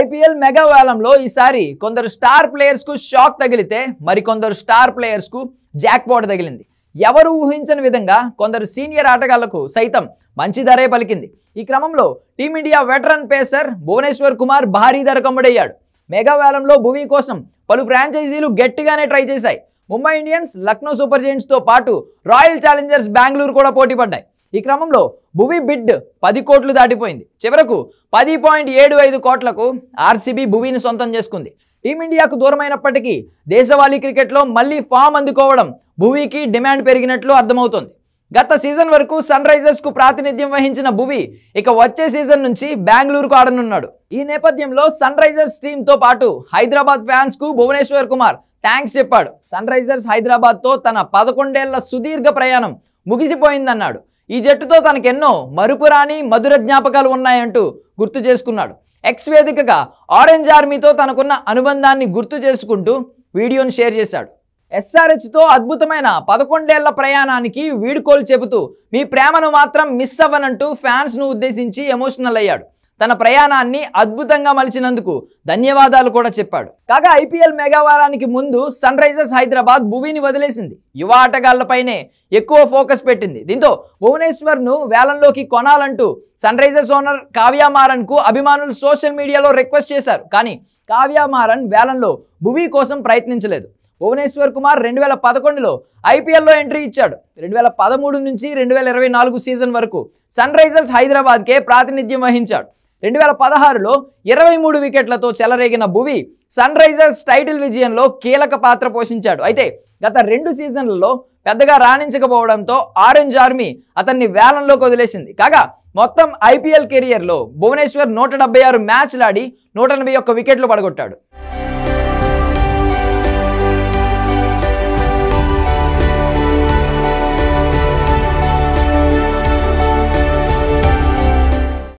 IPL mega వేలంలో ఈసారి కొందరు స్టార్ ప్లేయర్స్కు షాక్ తగిలితే మరికొందరు స్టార్ ప్లేయర్స్కు జాక్పాట్ తగిలింది ఎవరు ఊహించని విధంగా కొందరు సీనియర్ ఆటగాళ్లకు సైతం మంచి ధరే పలికింది ఈ క్రమంలో team India veteran pacer Bhuvneshwar Kumar భారీ ధర కమ్ముడయ్యాడు మెగా వేలంలో కోసం పలు ఫ్రాంచైజీలు గట్టిగానే ట్రై చేశాయి ముంబై ఇండియన్స్ లక్నో సూపర్ జైంట్స్తో పాటు రాయల్ ఛాలెంజర్స్ బెంగళూరు కూడా పోటీ పడ్డాయి ఈ క్రమంలో భువి బిడ్ పది కోట్లు దాటిపోయింది చివరకు పది పాయింట్ ఏడు ఐదు కోట్లకు ఆర్సీబీ భువిని సొంతం చేసుకుంది టీమిండియాకు దూరమైనప్పటికీ దేశవాళీ క్రికెట్లో మళ్ళీ ఫామ్ అందుకోవడం భువికి డిమాండ్ పెరిగినట్లు అర్థమవుతోంది గత సీజన్ వరకు సన్ రైజర్స్కు ప్రాతినిధ్యం వహించిన భువి ఇక వచ్చే సీజన్ నుంచి బెంగళూరుకు ఆడనున్నాడు ఈ నేపథ్యంలో సన్ రైజర్స్ టీంతో పాటు హైదరాబాద్ ఫ్యాన్స్కు భువనేశ్వర్ కుమార్ థ్యాంక్స్ చెప్పాడు సన్ రైజర్స్ హైదరాబాద్తో తన పదకొండేళ్ల సుదీర్ఘ ప్రయాణం ముగిసిపోయిందన్నాడు ఈ జట్టుతో తనకెన్నో మరుపురాని మధుర జ్ఞాపకాలు ఉన్నాయంటూ గుర్తు చేసుకున్నాడు ఎక్స్ వేదికగా ఆరెంజ్ ఆర్మీతో తనకున్న అనుబంధాన్ని గుర్తు చేసుకుంటూ వీడియోను షేర్ చేశాడు ఎస్ఆర్హెచ్తో అద్భుతమైన పదకొండేళ్ల ప్రయాణానికి వీడుకోలు చెబుతూ మీ ప్రేమను మాత్రం మిస్ అవ్వనంటూ ఫ్యాన్స్ను ఉద్దేశించి ఎమోషనల్ అయ్యాడు తన ప్రయాణాన్ని అద్భుతంగా మలిచినందుకు ధన్యవాదాలు కూడా చెప్పాడు కాగా ఐపీఎల్ మెగావారానికి ముందు సన్ రైజర్స్ హైదరాబాద్ భువిని వదిలేసింది యువ ఆటగాళ్లపైనే ఎక్కువ ఫోకస్ పెట్టింది దీంతో భువనేశ్వర్ను వేలంలోకి కొనాలంటూ సన్ రైజర్స్ ఓనర్ కు అభిమానులు సోషల్ మీడియాలో రిక్వెస్ట్ చేశారు కానీ కావ్యామారన్ వేలంలో భువి కోసం ప్రయత్నించలేదు భువనేశ్వర్ కుమార్ రెండు వేల పదకొండులో ఐపీఎల్లో ఎంట్రీ ఇచ్చాడు రెండు వేల పదమూడు నుంచి రెండు వేల ఇరవై నాలుగు సీజన్ వరకు సన్ రైజర్స్ హైదరాబాద్కే ప్రాతినిధ్యం వహించాడు రెండు వేల పదహారులో ఇరవై మూడు వికెట్లతో చెలరేగిన భువి సన్ రైజర్స్ టైటిల్ విజయంలో కీలక పాత్ర పోషించాడు అయితే గత రెండు సీజన్లలో పెద్దగా రాణించకపోవడంతో ఆరెంజ్ ఆర్మీ అతన్ని వేలంలోకి వదిలేసింది కాగా మొత్తం ఐపీఎల్ కెరియర్లో భువనేశ్వర్ నూట డెబ్బై ఆరు మ్యాచ్లాడి నూట ఎనభై ఒక్క వికెట్లు పడగొట్టాడు